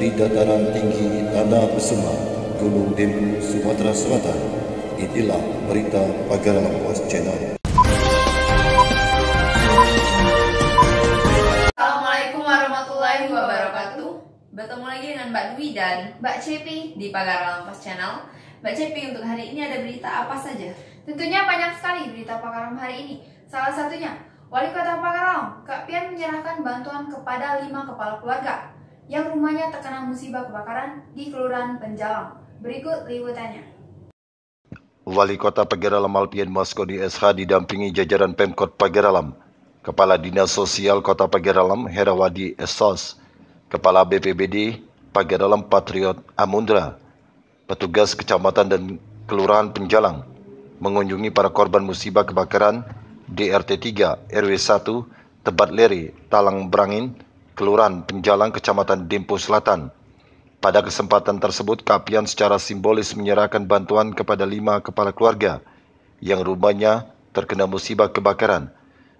dari dataran tinggi Tanah Besema, Gunung Dempu, Sumatera Selatan. itulah berita Pagar Lampuas Channel. Assalamualaikum warahmatullahi wabarakatuh. Bertemu lagi dengan Mbak Dwi dan Mbak Cepi di Pagar Lampuas Channel. Mbak Cepi, untuk hari ini ada berita apa saja? Tentunya banyak sekali berita Pakaram hari ini. Salah satunya, Wali Kota Pakaram, Kak Pian menyerahkan bantuan kepada lima kepala keluarga yang rumahnya terkena musibah kebakaran di Kelurahan Penjalang. Berikut liputannya. Wali Kota Pageralam Alpian Maskoni SH didampingi jajaran Pemkot Pageralam, Kepala Dinas Sosial Kota Pageralam Herawadi Esos, Kepala BPBD Pageralam Patriot Amundra, petugas kecamatan dan Kelurahan Penjalang, mengunjungi para korban musibah kebakaran DRT 3 RW 1 Tebat Leri, Talang Berangin, Kelurahan Penjalang, Kecamatan Dimpu Selatan. Pada kesempatan tersebut, Kapian secara simbolis menyerahkan bantuan kepada lima kepala keluarga yang rumahnya terkena musibah kebakaran.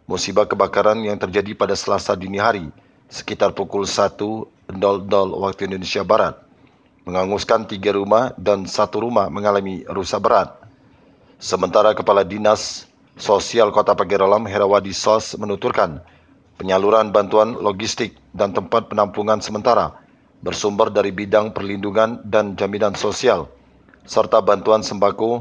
Musibah kebakaran yang terjadi pada selasa dini hari, sekitar pukul 1.00 waktu Indonesia Barat. Menganguskan tiga rumah dan satu rumah mengalami rusak berat. Sementara Kepala Dinas Sosial Kota Pagerolam, Herawadi Sos menuturkan, penyaluran bantuan logistik dan tempat penampungan sementara bersumber dari bidang perlindungan dan jaminan sosial, serta bantuan sembako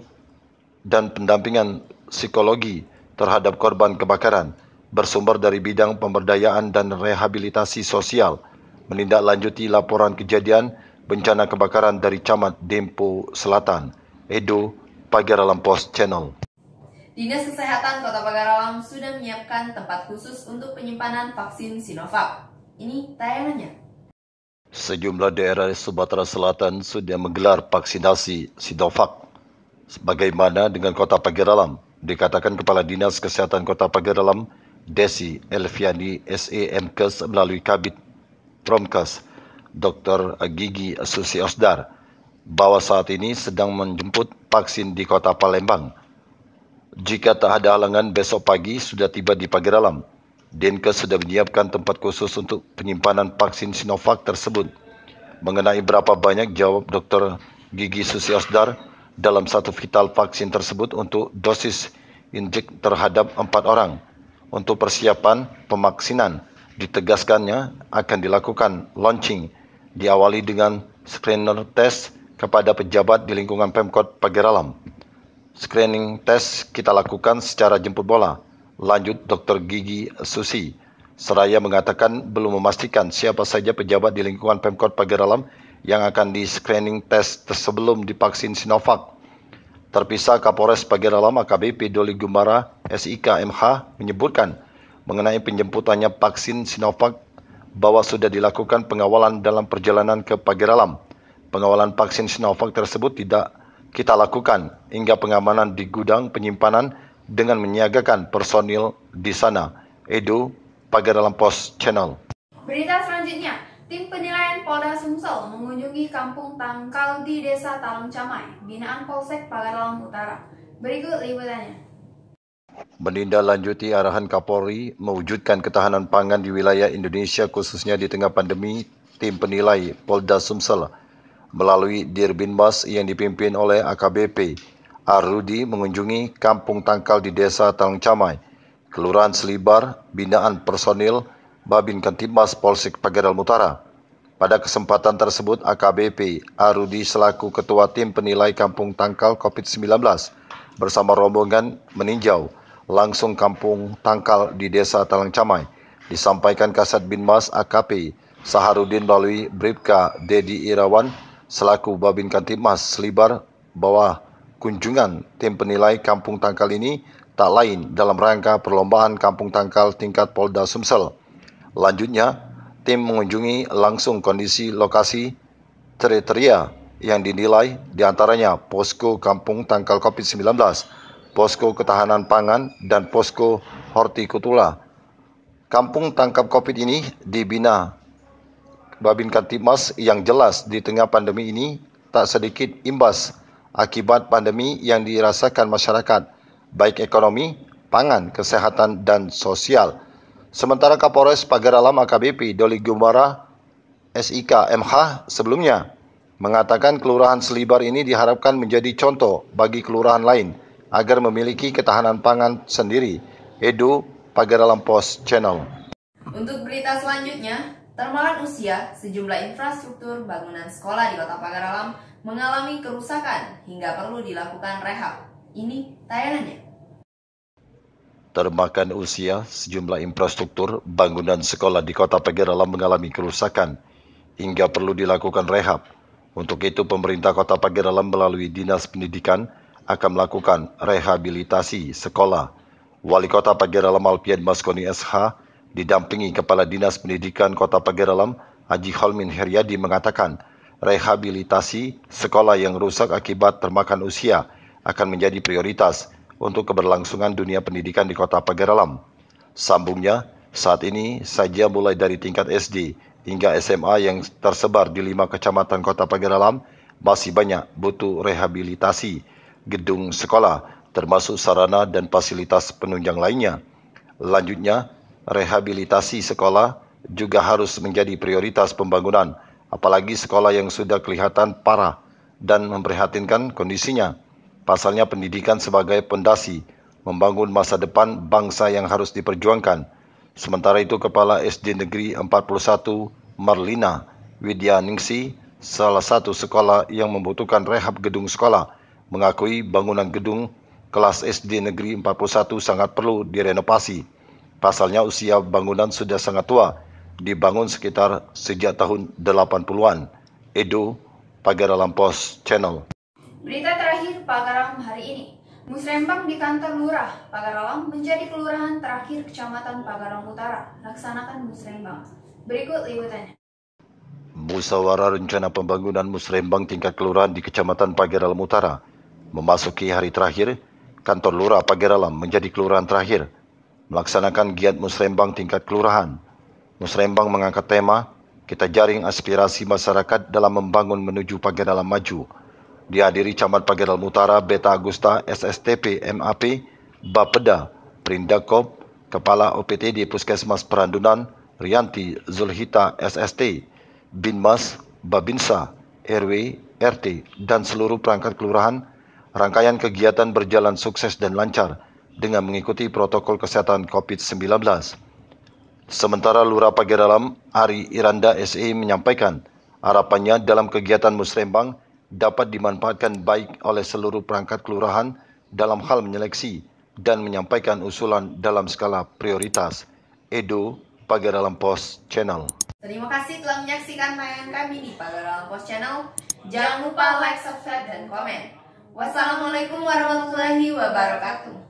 dan pendampingan psikologi terhadap korban kebakaran bersumber dari bidang pemberdayaan dan rehabilitasi sosial, menindaklanjuti laporan kejadian bencana kebakaran dari Camat Dempo Selatan, Edo, Pagar Alam Post Channel. Dinas Kesehatan Kota Pagarawang sudah menyiapkan tempat khusus untuk penyimpanan vaksin Sinovac. Ini tayangannya. Sejumlah daerah di Sumatera Selatan sudah menggelar vaksinasi Sinovac. Sebagaimana dengan Kota Pagarawang, dikatakan Kepala Dinas Kesehatan Kota Pagarawang, Desi Elviani SAMKes e melalui Kabit Promkes Dr. Gigi Susi Osdar bahwa saat ini sedang menjemput vaksin di kota Palembang jika tak ada halangan, besok pagi sudah tiba di pagi Pageralam. Dinkes sudah menyiapkan tempat khusus untuk penyimpanan vaksin Sinovac tersebut. Mengenai berapa banyak jawab Dr. Gigi Susi Osdar dalam satu vital vaksin tersebut untuk dosis injek terhadap empat orang. Untuk persiapan pemaksinan, ditegaskannya akan dilakukan launching diawali dengan screener test kepada pejabat di lingkungan Pemkot Pageralam screening test kita lakukan secara jemput bola. Lanjut Dr. Gigi Susi. Seraya mengatakan belum memastikan siapa saja pejabat di lingkungan Pemkot Pageralam yang akan di screening test sebelum divaksin Sinovac. Terpisah Kapolres Pageralam AKBP Doli Gumbara SIK MH menyebutkan mengenai penjemputannya vaksin Sinovac bahwa sudah dilakukan pengawalan dalam perjalanan ke Pageralam. Pengawalan vaksin Sinovac tersebut tidak kita lakukan hingga pengamanan di gudang penyimpanan dengan menyiagakan personil di sana. Edu, pagar dalam pos channel. Berita selanjutnya, tim penilaian Polda Sumsel mengunjungi kampung Tangkal di Desa Talang Camai, binaan Polsek Pagar dalam Utara. Berikut liputannya. Menindaklanjuti arahan Kapolri mewujudkan ketahanan pangan di wilayah Indonesia khususnya di tengah pandemi, tim penilai Polda Sumsel melalui Dirbinbas yang dipimpin oleh AKBP. Arudi mengunjungi kampung tangkal di desa Talang Camai, Kelurahan Selibar, binaan personil Babin Kantibmas Polsek Pagadal Mutara. Pada kesempatan tersebut, AKBP Arudi selaku Ketua Tim Penilai Kampung Tangkal COVID-19 bersama rombongan meninjau langsung Kampung Tangkal di Desa Talang Camai. Disampaikan Kasat Binmas AKP Saharudin melalui Bribka Dedi Irawan selaku Babin Kantipmas Selibar bahwa kunjungan tim penilai Kampung Tangkal ini tak lain dalam rangka perlombaan Kampung Tangkal tingkat Polda Sumsel. Lanjutnya, tim mengunjungi langsung kondisi lokasi kriteria yang dinilai diantaranya posko Kampung Tangkal COVID-19, posko ketahanan pangan, dan posko hortikutula. Kampung tangkap COVID ini dibina Babin Kantipmas yang jelas di tengah pandemi ini tak sedikit imbas akibat pandemi yang dirasakan masyarakat, baik ekonomi, pangan, kesehatan dan sosial. Sementara Kapolres Pagar Alam AKBP Doli Gumbara SIK MH sebelumnya mengatakan kelurahan Selibar ini diharapkan menjadi contoh bagi kelurahan lain agar memiliki ketahanan pangan sendiri. Edu Pagar Alam Post Channel. Untuk berita selanjutnya, termakan usia, sejumlah infrastruktur bangunan sekolah di Kota Pagar Alam mengalami kerusakan hingga perlu dilakukan rehab. Ini tayangannya. Termakan usia, sejumlah infrastruktur bangunan sekolah di Kota Pagar Alam mengalami kerusakan hingga perlu dilakukan rehab. Untuk itu, pemerintah Kota Pagar Alam melalui Dinas Pendidikan akan melakukan rehabilitasi sekolah. Wali Kota Pagar Alam Alpian Maskoni SH didampingi Kepala Dinas Pendidikan Kota Pageralam, Haji Holmin Heriadi mengatakan, rehabilitasi sekolah yang rusak akibat termakan usia akan menjadi prioritas untuk keberlangsungan dunia pendidikan di Kota Pageralam. Sambungnya, saat ini saja mulai dari tingkat SD hingga SMA yang tersebar di lima kecamatan Kota Pageralam masih banyak butuh rehabilitasi gedung sekolah termasuk sarana dan fasilitas penunjang lainnya. Lanjutnya, rehabilitasi sekolah juga harus menjadi prioritas pembangunan, apalagi sekolah yang sudah kelihatan parah dan memprihatinkan kondisinya. Pasalnya pendidikan sebagai pendasi membangun masa depan bangsa yang harus diperjuangkan. Sementara itu Kepala SD Negeri 41 Marlina Widya Ningsi, salah satu sekolah yang membutuhkan rehab gedung sekolah, mengakui bangunan gedung kelas SD Negeri 41 sangat perlu direnovasi Pasalnya usia bangunan sudah sangat tua, dibangun sekitar sejak tahun 80-an. Edo, Pagaralam Post Channel. Berita terakhir Pagaralam hari ini. Musrembang di kantor lurah Pagaralam menjadi kelurahan terakhir Kecamatan Pagaralam Utara. Laksanakan Musrembang. Berikut liputannya. Musawarah Rencana Pembangunan Musrembang tingkat kelurahan di Kecamatan Pagaralam Utara memasuki hari terakhir, kantor lurah Pagaralam menjadi kelurahan terakhir melaksanakan giat musrembang tingkat kelurahan. Musrembang mengangkat tema, kita jaring aspirasi masyarakat dalam membangun menuju dalam Maju. Dihadiri Camat Pagi Dalam Utara, Beta Agusta, SSTP, MAP, Bapeda, Perindakop, Kepala OPT di Puskesmas Perandunan, Rianti Zulhita SST, Binmas, Babinsa, RW, RT, dan seluruh perangkat kelurahan, rangkaian kegiatan berjalan sukses dan lancar dengan mengikuti protokol kesehatan COVID-19. Sementara Lurah Pagi Dalam, Ari Iranda SE menyampaikan, harapannya dalam kegiatan musrembang dapat dimanfaatkan baik oleh seluruh perangkat kelurahan dalam hal menyeleksi dan menyampaikan usulan dalam skala prioritas. Edo, Pagar Dalam Post Channel. Terima kasih telah menyaksikan tayangan kami di Pagar Dalam Post Channel. Jangan lupa like, subscribe, dan komen. Wassalamualaikum warahmatullahi wabarakatuh.